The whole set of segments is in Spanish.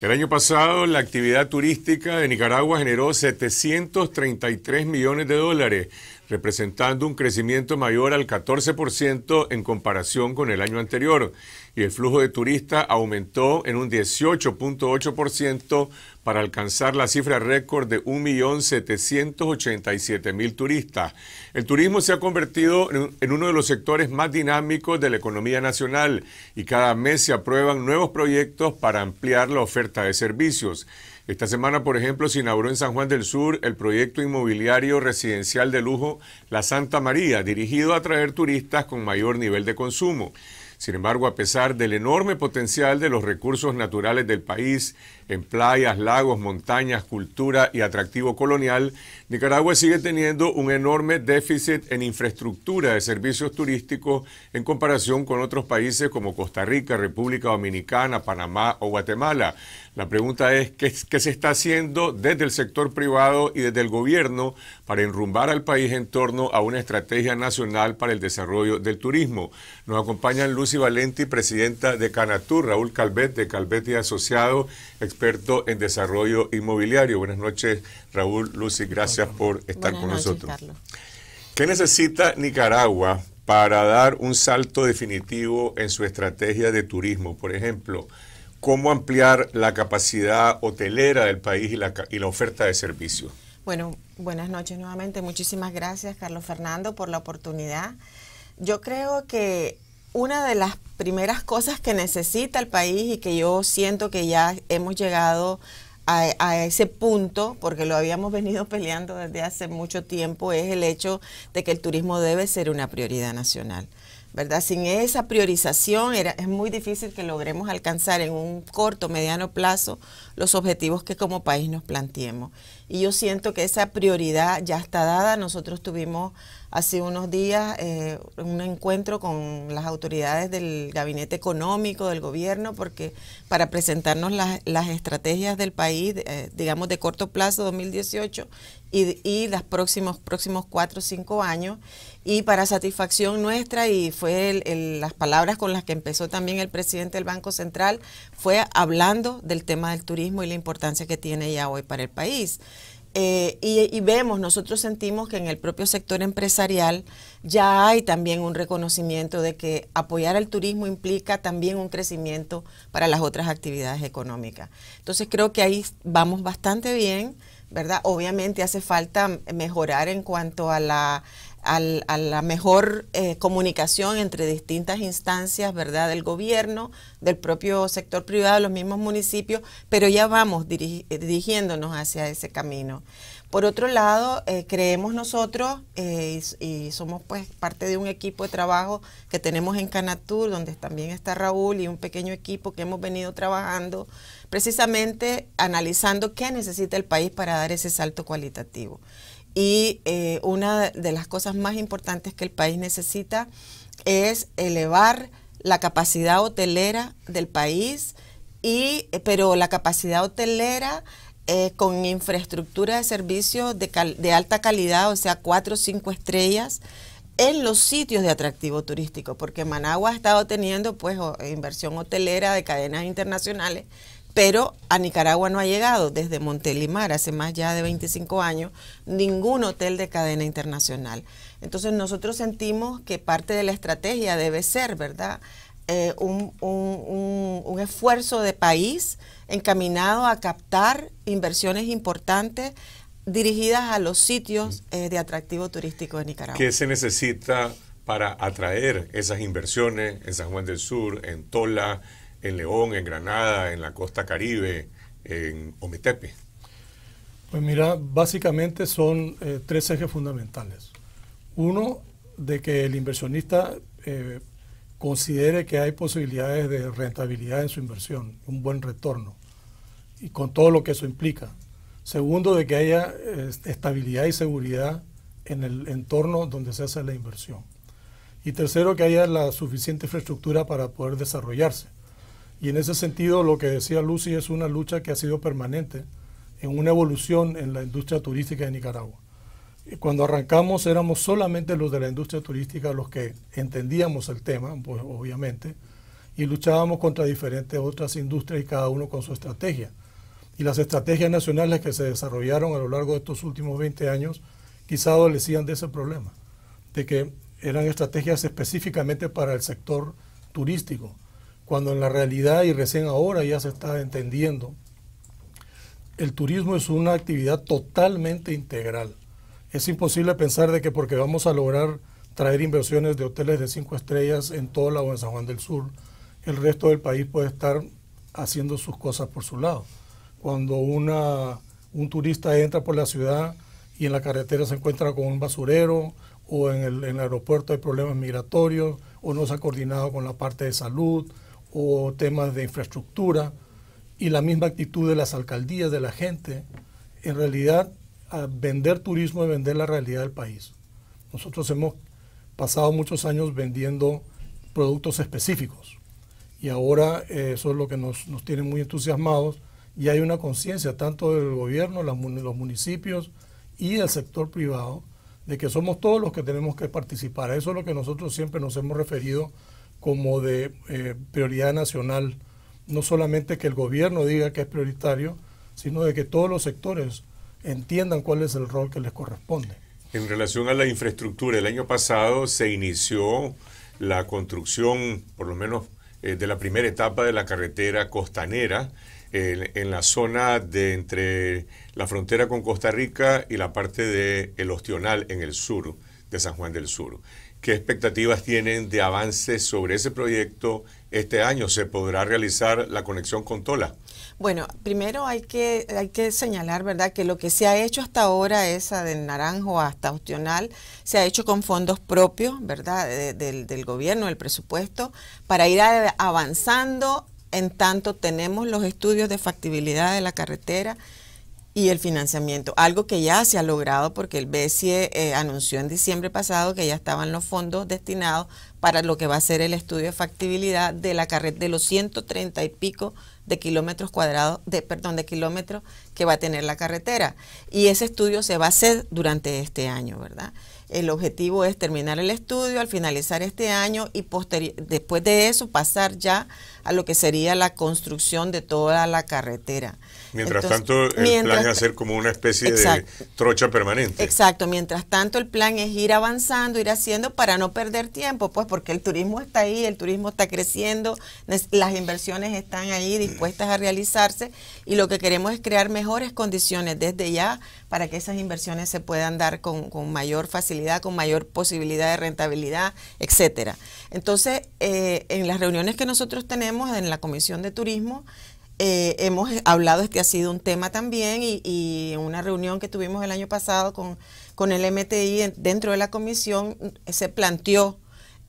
El año pasado la actividad turística de Nicaragua generó 733 millones de dólares, representando un crecimiento mayor al 14% en comparación con el año anterior y el flujo de turistas aumentó en un 18.8% para alcanzar la cifra récord de 1.787.000 turistas. El turismo se ha convertido en uno de los sectores más dinámicos de la economía nacional y cada mes se aprueban nuevos proyectos para ampliar la oferta de servicios. Esta semana, por ejemplo, se inauguró en San Juan del Sur el proyecto inmobiliario residencial de lujo La Santa María, dirigido a atraer turistas con mayor nivel de consumo. Sin embargo, a pesar del enorme potencial de los recursos naturales del país, en playas, lagos, montañas, cultura y atractivo colonial, Nicaragua sigue teniendo un enorme déficit en infraestructura de servicios turísticos en comparación con otros países como Costa Rica, República Dominicana, Panamá o Guatemala. La pregunta es, ¿qué, se está haciendo desde el sector privado y desde el gobierno para enrumbar al país en torno a una estrategia nacional para el desarrollo del turismo? Nos acompañan Luz Valenti, presidenta de Canatur, Raúl Calvet, de Calvet y Asociado, experto en desarrollo inmobiliario. Buenas noches, Raúl, Lucy, gracias por estar con nosotros. ¿Qué necesita Nicaragua para dar un salto definitivo en su estrategia de turismo? Por ejemplo, ¿cómo ampliar la capacidad hotelera del país y la, y la oferta de servicios? Bueno, buenas noches nuevamente. Muchísimas gracias, Carlos Fernando, por la oportunidad. Yo creo que una de las primeras cosas que necesita el país y que yo siento que ya hemos llegado a, ese punto, porque lo habíamos venido peleando desde hace mucho tiempo, es el hecho de que el turismo debe ser una prioridad nacional. ¿verdad? Sin esa priorización era, es muy difícil que logremos alcanzar en un corto, mediano plazo los objetivos que como país nos planteemos. Y yo siento que esa prioridad ya está dada. Nosotros tuvimos hace unos días eh, un encuentro con las autoridades del gabinete económico, del gobierno, porque para presentarnos las, estrategias del país, eh, digamos de corto plazo 2018 y, los próximos, próximos cuatro o cinco años. Y para satisfacción nuestra, y fue las palabras con las que empezó también el presidente del Banco Central, fue hablando del tema del turismo y la importancia que tiene ya hoy para el país. Eh, y, vemos, nosotros sentimos que en el propio sector empresarial ya hay también un reconocimiento de que apoyar al turismo implica también un crecimiento para las otras actividades económicas. Entonces creo que ahí vamos bastante bien, ¿verdad? Obviamente hace falta mejorar en cuanto a la a la mejor eh, comunicación entre distintas instancias, ¿verdad? Del gobierno, del propio sector privado, los mismos municipios, pero ya vamos eh, dirigiéndonos hacia ese camino. Por otro lado, eh, creemos nosotros eh, y, somos pues parte de un equipo de trabajo que tenemos en Canatur, donde también está Raúl y un pequeño equipo que hemos venido trabajando precisamente analizando qué necesita el país para dar ese salto cualitativo. Y eh, una de las cosas más importantes que el país necesita es elevar la capacidad hotelera del país, y, pero la capacidad hotelera eh, con infraestructura de servicios de, de alta calidad, o sea, cuatro o cinco estrellas en los sitios de atractivo turístico, porque Managua ha estado teniendo pues inversión hotelera de cadenas internacionales, pero a Nicaragua no ha llegado desde Montelimar hace más ya de 25 años ningún hotel de cadena internacional. Entonces nosotros sentimos que parte de la estrategia debe ser, ¿verdad? Eh, un, un esfuerzo de país encaminado a captar inversiones importantes dirigidas a los sitios mm. eh, de atractivo turístico de Nicaragua. ¿Qué se necesita para atraer esas inversiones en San Juan del Sur, en Tola, en León, en Granada, en la costa caribe, en Ometepe? Pues mira, básicamente son eh, tres ejes fundamentales. Uno, de que el inversionista eh, considere que hay posibilidades de rentabilidad en su inversión, un buen retorno y con todo lo que eso implica. Segundo, de que haya este, estabilidad y seguridad en el entorno donde se hace la inversión. Y tercero, que haya la suficiente infraestructura para poder desarrollarse. Y en ese sentido, lo que decía Lucy es una lucha que ha sido permanente en una evolución en la industria turística de Nicaragua. Cuando arrancamos éramos solamente los de la industria turística los que entendíamos el tema, pues, obviamente, y luchábamos contra diferentes otras industrias y cada uno con su estrategia y las estrategias nacionales que se desarrollaron a lo largo de estos últimos 20 años quizá adolecían de ese problema, de que eran estrategias específicamente para el sector turístico, cuando en la realidad y recién ahora ya se está entendiendo, el turismo es una actividad totalmente integral. Es imposible pensar de que porque vamos a lograr traer inversiones de hoteles de cinco estrellas en Tola o en San Juan del Sur, el resto del país puede estar haciendo sus cosas por su lado cuando una, un turista entra por la ciudad y en la carretera se encuentra con un basurero o en el, aeropuerto hay problemas migratorios o no se ha coordinado con la parte de salud o temas de infraestructura y la misma actitud de las alcaldías, de la gente, en realidad a vender turismo es vender la realidad del país. Nosotros hemos pasado muchos años vendiendo productos específicos y ahora eh, eso es lo que nos, nos tiene muy entusiasmados y hay una conciencia tanto del gobierno, los municipios y el sector privado de que somos todos los que tenemos que participar. Eso es lo que nosotros siempre nos hemos referido como de eh, prioridad nacional. No solamente que el gobierno diga que es prioritario, sino de que todos los sectores entiendan cuál es el rol que les corresponde. En relación a la infraestructura, el año pasado se inició la construcción, por lo menos eh, de la primera etapa de la carretera costanera, en, la zona de entre la frontera con Costa Rica y la parte del el Ostional en el sur de San Juan del Sur. ¿Qué expectativas tienen de avance sobre ese proyecto este año? ¿Se podrá realizar la conexión con Tola? Bueno, primero hay que, hay que señalar, ¿verdad?, que lo que se ha hecho hasta ahora, esa del Naranjo hasta Ostional, se ha hecho con fondos propios, ¿verdad?, del gobierno, del presupuesto, para ir avanzando en tanto, tenemos los estudios de factibilidad de la carretera y el financiamiento, algo que ya se ha logrado porque el BCE eh, anunció en diciembre pasado que ya estaban los fondos destinados para lo que va a ser el estudio de factibilidad de la carretera de los 130 y pico de kilómetros cuadrados, de, perdón, de kilómetros que va a tener la carretera. Y ese estudio se va a hacer durante este año, ¿verdad? El objetivo es terminar el estudio al finalizar este año y después de eso pasar ya a lo que sería la construcción de toda la carretera. Mientras tanto, el plan es hacer como una especie de trocha permanente. Exacto, mientras tanto el plan es ir avanzando, ir haciendo para no perder tiempo, pues porque el turismo está ahí, el turismo está creciendo, las inversiones están ahí dispuestas a realizarse y lo que queremos es crear mejores condiciones desde ya para que esas inversiones se puedan dar con, con mayor facilidad, con mayor posibilidad de rentabilidad, etcétera. Entonces, eh, en las reuniones que nosotros tenemos en la Comisión de Turismo, eh, hemos hablado, este ha sido un tema también y, en una reunión que tuvimos el año pasado con, con el MTI dentro de la comisión eh, se planteó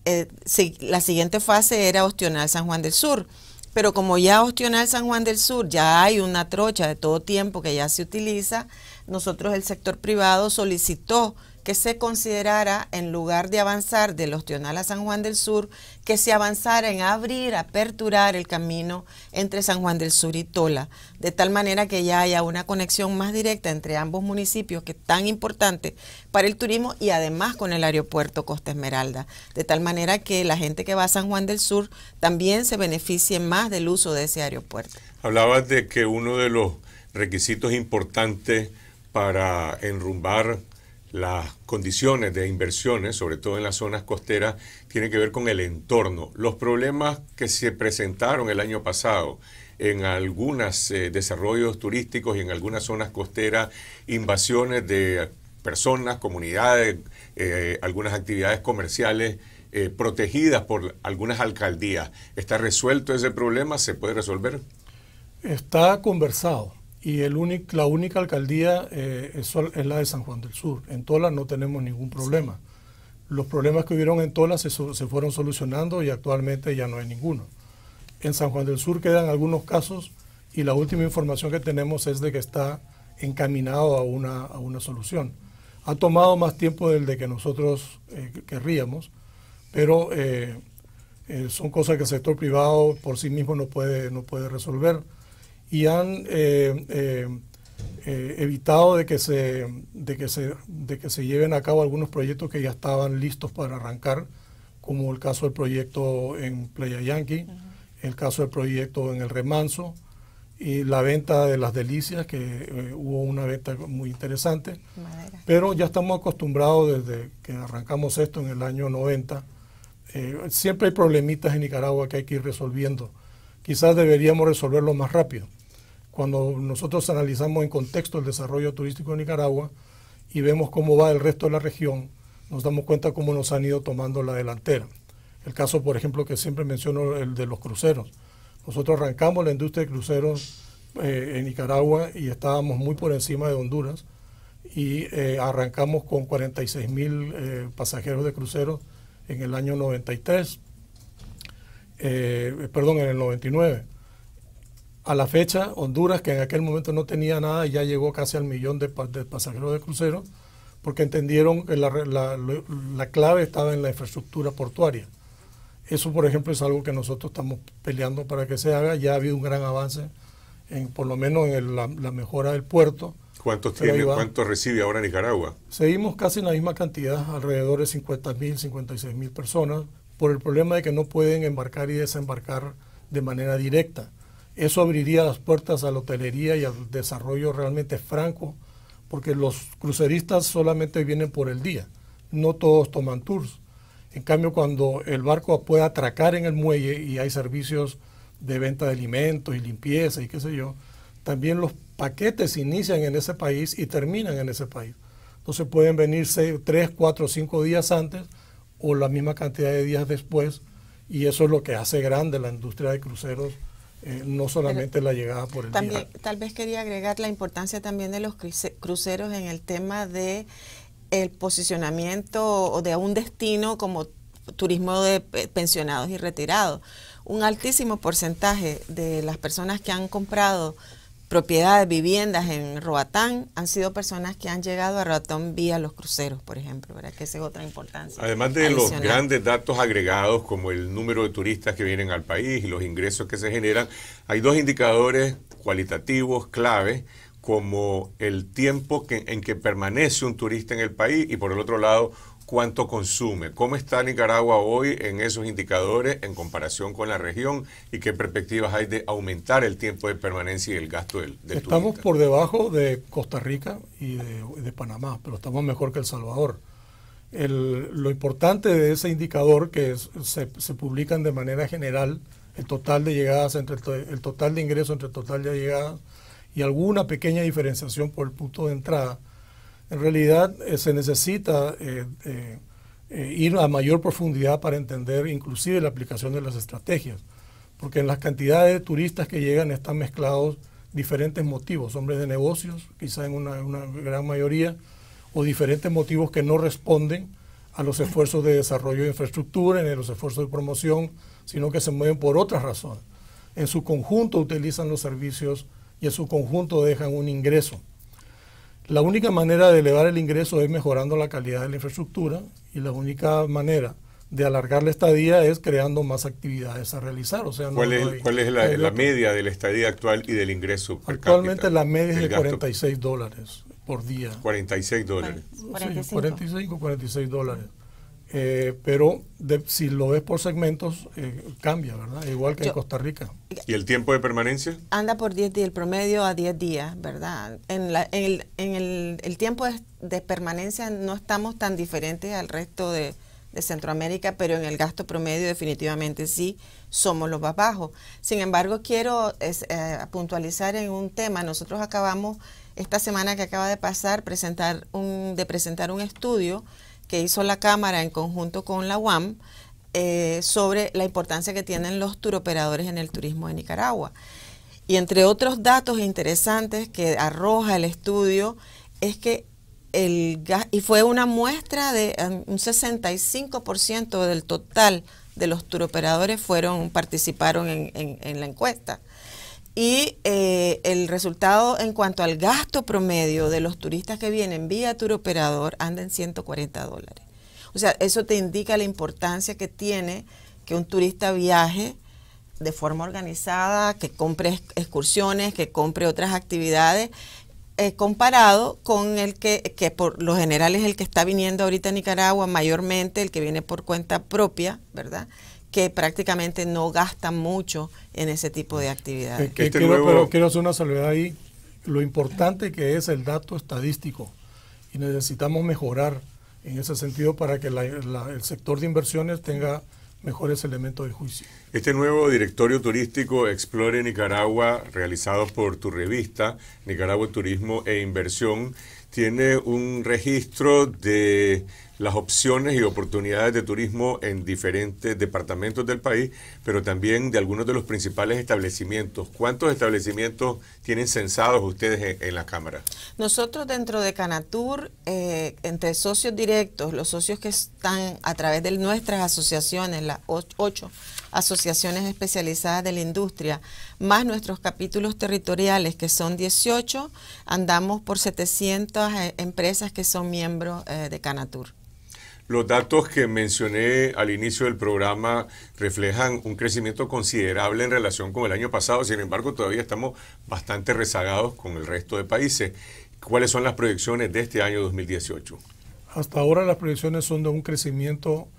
eh, si, la siguiente fase era ostionar San Juan del Sur. Pero como ya ostionar San Juan del Sur ya hay una trocha de todo tiempo que ya se utiliza, nosotros el sector privado solicitó que se considerara, en lugar de avanzar Los Ostional a San Juan del Sur, que se avanzara en abrir, aperturar el camino entre San Juan del Sur y Tola, de tal manera que ya haya una conexión más directa entre ambos municipios, que es tan importante para el turismo y además con el aeropuerto Costa Esmeralda, de tal manera que la gente que va a San Juan del Sur también se beneficie más del uso de ese aeropuerto. Hablabas de que uno de los requisitos importantes para enrumbar las condiciones de inversiones, sobre todo en las zonas costeras, tienen que ver con el entorno. Los problemas que se presentaron el año pasado en algunos eh, desarrollos turísticos y en algunas zonas costeras, invasiones de personas, comunidades, eh, algunas actividades comerciales, eh, protegidas por algunas alcaldías. ¿Está resuelto ese problema? ¿Se puede resolver? Está conversado y el la única alcaldía eh, es, la de San Juan del Sur. En Tola no tenemos ningún problema. Los problemas que hubieron en Tola se, se fueron solucionando y actualmente ya no hay ninguno. En San Juan del Sur quedan algunos casos y la última información que tenemos es de que está encaminado a una, a una solución. Ha tomado más tiempo del de que nosotros eh, querríamos, pero eh, son cosas que el sector privado por sí mismo no puede, no puede resolver y han eh, eh, eh, evitado de que, se, de, que se, de que se lleven a cabo algunos proyectos que ya estaban listos para arrancar, como el caso del proyecto en Playa Yankee, el caso del proyecto en El Remanso, y la venta de las delicias, que hubo una venta muy interesante. Pero ya estamos acostumbrados desde que arrancamos esto en el año 90. siempre hay problemitas en Nicaragua que hay que ir resolviendo. Quizás deberíamos resolverlo más rápido cuando nosotros analizamos en contexto el desarrollo turístico de Nicaragua y vemos cómo va el resto de la región, nos damos cuenta cómo nos han ido tomando la delantera. El caso, por ejemplo, que siempre menciono, el de los cruceros. Nosotros arrancamos la industria de cruceros eh, en Nicaragua y estábamos muy por encima de Honduras y eh, arrancamos con 46 mil eh, pasajeros de cruceros en el año 93, perdón, en el 99. A la fecha, Honduras, que en aquel momento no tenía nada, ya llegó casi al millón de, pasajeros de crucero, porque entendieron que la, clave estaba en la infraestructura portuaria. Eso, por ejemplo, es algo que nosotros estamos peleando para que se haga. Ya ha habido un gran avance, en, por lo menos en la, mejora del puerto. ¿Cuántos ¿Cuánto recibe ahora Nicaragua? Seguimos casi en la misma cantidad, alrededor de 50.000, 56.000 personas, por el problema de que no pueden embarcar y desembarcar de manera directa eso abriría las puertas a la hotelería y al desarrollo realmente franco, porque los cruceristas solamente vienen por el día, no todos toman tours. En cambio, cuando el barco puede atracar en el muelle y hay servicios de venta de alimentos y limpieza y qué sé yo, también los paquetes inician en ese país y terminan en ese país. Entonces pueden venir tres, cuatro, cinco días antes o la misma cantidad de días después y eso es lo que hace grande la industria de cruceros eh, no solamente la llegada por el también, Tal vez quería agregar la importancia también de los cruceros en el tema de el posicionamiento de un destino como turismo de pensionados y retirados. Un altísimo porcentaje de las personas que han comprado propiedades, viviendas en Roatán, han sido personas que han llegado a Roatán vía los cruceros, por ejemplo, ¿verdad? Que esa es otra importancia. Además de los grandes datos agregados como el número de turistas que vienen al país y los ingresos que se generan, hay dos indicadores cualitativos clave como el tiempo en que permanece un turista en el país y por el otro lado cuánto consume, cómo está Nicaragua hoy en esos indicadores en comparación con la región y qué perspectivas hay de aumentar el tiempo de permanencia y el gasto del, del Estamos por debajo de Costa Rica y de, Panamá, pero estamos mejor que El Salvador. lo importante de ese indicador que se, publican de manera general el total de llegadas entre el, el total de ingresos entre el total de llegadas y alguna pequeña diferenciación por el punto de entrada en realidad eh, se necesita eh, eh, ir a mayor profundidad para entender inclusive la aplicación de las estrategias, porque en las cantidades de turistas que llegan están mezclados diferentes motivos, hombres de negocios, quizá en una, una gran mayoría, o diferentes motivos que no responden a los esfuerzos de desarrollo de infraestructura, en los esfuerzos de promoción, sino que se mueven por otras razones. En su conjunto utilizan los servicios y en su conjunto dejan un ingreso. La única manera de elevar el ingreso es mejorando la calidad de la infraestructura y la única manera de alargar la estadía es creando más actividades a realizar. O sea, ¿Cuál, es, ¿cuál es la, media de la estadía actual y del ingreso? Actualmente la media es de 46 dólares por día. 46 dólares. 45. Sí, 45, 46 dólares. Eh, pero si lo ves por segmentos, eh, cambia, ¿verdad? Igual que en Costa Rica. ¿Y el tiempo de permanencia? Anda por 10 días, el promedio a 10 días, ¿verdad? En, el, tiempo de, permanencia no estamos tan diferentes al resto de, Centroamérica, pero en el gasto promedio definitivamente sí somos los más bajos. Sin embargo, quiero eh, puntualizar en un tema. Nosotros acabamos, esta semana que acaba de pasar, presentar un, de presentar un estudio que hizo la Cámara en conjunto con la UAM eh, sobre la importancia que tienen los turoperadores en el turismo de Nicaragua. Y entre otros datos interesantes que arroja el estudio es que el y fue una muestra de um, un 65% del total de los turoperadores fueron, participaron en la encuesta. Y eh, el resultado en cuanto al gasto promedio de los turistas que vienen vía tour operador anda en 140 dólares. O sea, eso te indica la importancia que tiene que un turista viaje de forma organizada, que compre excursiones, que compre otras actividades, eh, comparado con el que, que por lo general es el que está viniendo ahorita a Nicaragua, mayormente el que viene por cuenta propia, ¿verdad? que prácticamente no gastan mucho en ese tipo de actividades. Eh, este eh, quiero, hacer una salvedad ahí. Lo importante que es el dato estadístico y necesitamos mejorar en ese sentido para que el sector de inversiones tenga mejores elementos de juicio. Este nuevo directorio turístico Explore Nicaragua, realizado por tu revista Nicaragua Turismo e Inversión, tiene un registro de las opciones y oportunidades de turismo en diferentes departamentos del país, pero también de algunos de los principales establecimientos. ¿Cuántos establecimientos tienen censados ustedes en, la Cámara? Nosotros dentro de Canatur, eh, entre socios directos, los socios que están a través de nuestras asociaciones, las ocho asociaciones especializadas de la industria, más nuestros capítulos territoriales, que son 18, andamos por 700 eh, empresas que son miembros eh, de Canatur. Los datos que mencioné al inicio del programa reflejan un crecimiento considerable en relación con el año pasado, sin embargo todavía estamos bastante rezagados con el resto de países. ¿Cuáles son las proyecciones de este año 2018? Hasta ahora las proyecciones son de un crecimiento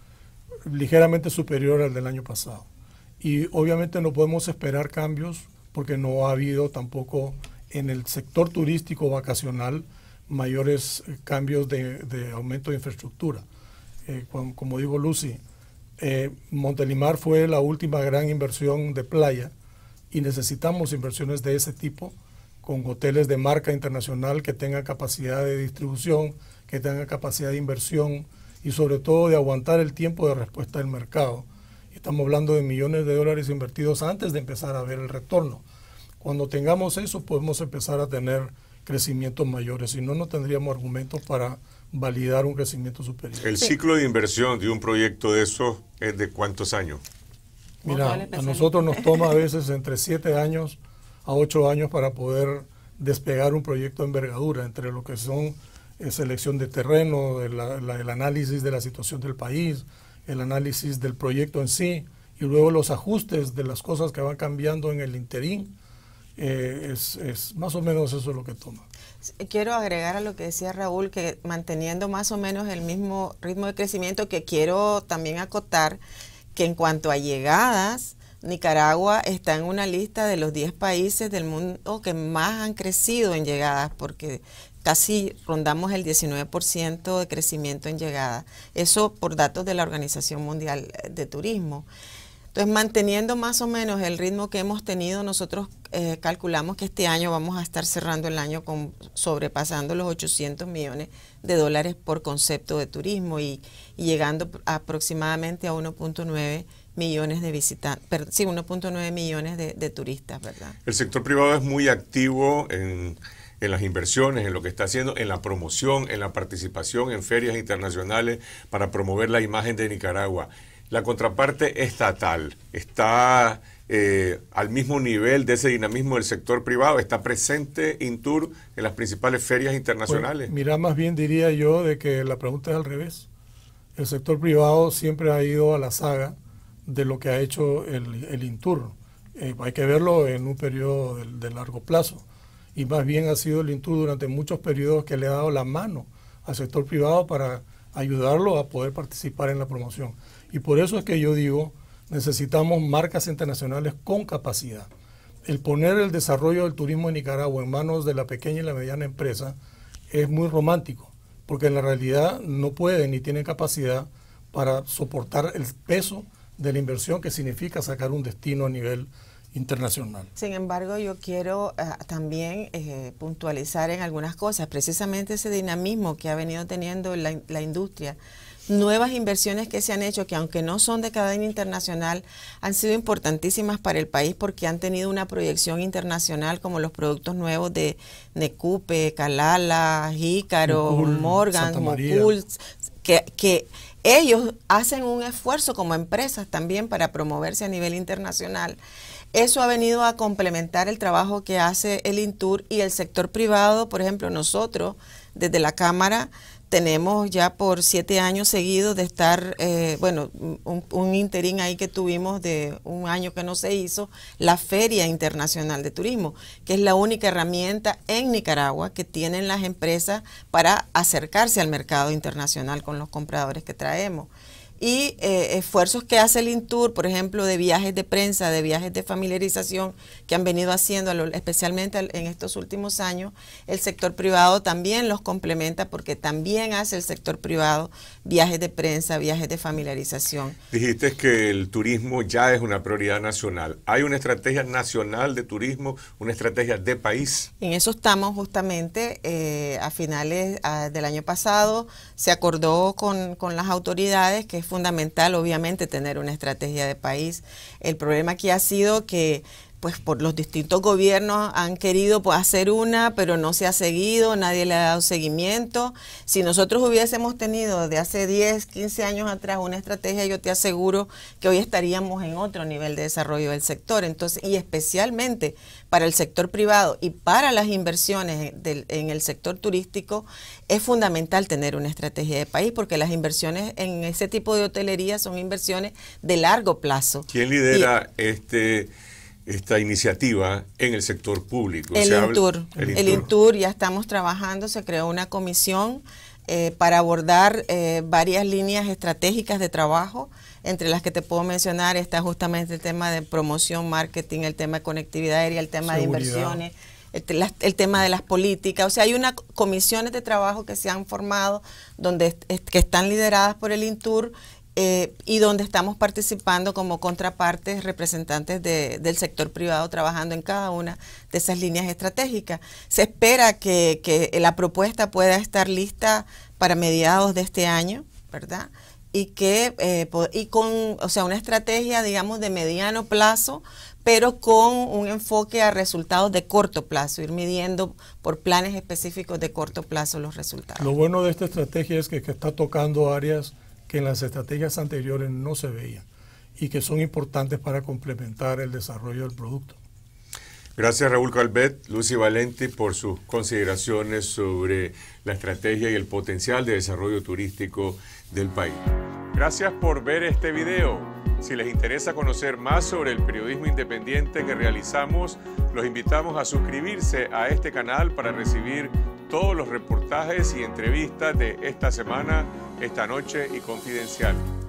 ligeramente superior al del año pasado. Y obviamente no podemos esperar cambios porque no ha habido tampoco en el sector turístico vacacional mayores eh, cambios de, de aumento de infraestructura. Eh, como, digo Lucy, eh, Montelimar fue la última gran inversión de playa y necesitamos inversiones de ese tipo con hoteles de marca internacional que tengan capacidad de distribución, que tengan capacidad de inversión y sobre todo de aguantar el tiempo de respuesta del mercado. Estamos hablando de millones de dólares invertidos antes de empezar a ver el retorno. Cuando tengamos eso podemos empezar a tener crecimientos mayores, si no, no tendríamos argumentos para validar un crecimiento superior. ¿El ciclo de inversión de un proyecto de eso es de cuántos años? Mira, a nosotros nos toma a veces entre siete años a ocho años para poder despegar un proyecto de envergadura, entre lo que son eh, selección de terreno, el, análisis de la situación del país, el análisis del proyecto en sí, y luego los ajustes de las cosas que van cambiando en el interín, eh, es, es, más o menos eso es lo que toma. Quiero agregar a lo que decía Raúl que manteniendo más o menos el mismo ritmo de crecimiento que quiero también acotar que en cuanto a llegadas, Nicaragua está en una lista de los 10 países del mundo que más han crecido en llegadas porque casi rondamos el 19% de crecimiento en llegadas. Eso por datos de la Organización Mundial de Turismo. Entonces, manteniendo más o menos el ritmo que hemos tenido, nosotros eh, calculamos que este año vamos a estar cerrando el año con sobrepasando los 800 millones de dólares por concepto de turismo y, llegando aproximadamente a 1.9 millones de visitantes, sí, 1.9 millones de, de, turistas, ¿verdad? El sector privado es muy activo en, en las inversiones, en lo que está haciendo, en la promoción, en la participación en ferias internacionales para promover la imagen de Nicaragua. La contraparte estatal está eh, al mismo nivel de ese dinamismo del sector privado? ¿Está presente Intur en las principales ferias internacionales? Pues, mira, más bien diría yo de que la pregunta es al revés. El sector privado siempre ha ido a la saga de lo que ha hecho el, el Intur. Eh, hay que verlo en un periodo de, de, largo plazo. Y más bien ha sido el Intur durante muchos periodos que le ha dado la mano al sector privado para ayudarlo a poder participar en la promoción. Y por eso es que yo digo necesitamos marcas internacionales con capacidad. El poner el desarrollo del turismo en Nicaragua en manos de la pequeña y la mediana empresa es muy romántico, porque en la realidad no pueden ni tienen capacidad para soportar el peso de la inversión que significa sacar un destino a nivel internacional. Sin embargo, yo quiero eh, también eh, puntualizar en algunas cosas, precisamente ese dinamismo que ha venido teniendo la, la industria nuevas inversiones que se han hecho, que aunque no son de cadena internacional, han sido importantísimas para el país porque han tenido una proyección internacional, como los productos nuevos de Necupe, Calala, Jícaro, Morgan, Mocul, que, que ellos hacen un esfuerzo como empresas también para promoverse a nivel internacional. Eso ha venido a complementar el trabajo que hace el INTUR y el sector privado, por ejemplo, nosotros desde la Cámara tenemos ya por siete años seguidos de estar, eh, bueno, un, un, interín ahí que tuvimos de un año que no se hizo, la Feria Internacional de Turismo, que es la única herramienta en Nicaragua que tienen las empresas para acercarse al mercado internacional con los compradores que traemos y eh, esfuerzos que hace el INTUR, por ejemplo, de viajes de prensa, de viajes de familiarización que han venido haciendo, especialmente en estos últimos años, el sector privado también los complementa porque también hace el sector privado viajes de prensa, viajes de familiarización. Dijiste que el turismo ya es una prioridad nacional. ¿Hay una estrategia nacional de turismo, una estrategia de país? En eso estamos justamente. Eh, a finales ah, del año pasado se acordó con, con las autoridades que fundamental, obviamente, tener una estrategia de país. El problema aquí ha sido que pues por los distintos gobiernos han querido pues, hacer una, pero no se ha seguido, nadie le ha dado seguimiento. Si nosotros hubiésemos tenido de hace 10, 15 años atrás una estrategia, yo te aseguro que hoy estaríamos en otro nivel de desarrollo del sector. Entonces, y especialmente para el sector privado y para las inversiones en el sector turístico, es fundamental tener una estrategia de país porque las inversiones en ese tipo de hotelería son inversiones de largo plazo. ¿Quién lidera este esta iniciativa en el sector público. El, Intur. ya estamos trabajando, se creó una comisión eh, para abordar eh, varias líneas estratégicas de trabajo. Entre las que te puedo mencionar está justamente el tema de promoción, marketing, el tema de conectividad aérea, el tema de inversiones, el, tema de las políticas. O sea, hay unas comisiones de trabajo que se han formado donde que están lideradas por el Intur eh, y donde estamos participando como contrapartes representantes del sector privado trabajando en cada una de esas líneas estratégicas. Se espera que, la propuesta pueda estar lista para mediados de este año, ¿verdad? y que eh, y con o sea una estrategia digamos de mediano plazo pero con un enfoque a resultados de corto plazo ir midiendo por planes específicos de corto plazo los resultados lo bueno de esta estrategia es que está tocando áreas que en las estrategias anteriores no se veían y que son importantes para complementar el desarrollo del producto. Gracias Raúl Calvet, Lucy Valenti por sus consideraciones sobre la estrategia y el potencial de desarrollo turístico del país. Gracias por ver este video. Si les interesa conocer más sobre el periodismo independiente que realizamos, los invitamos a suscribirse a este canal para recibir todos los reportajes y entrevistas de esta semana esta noche y confidencial.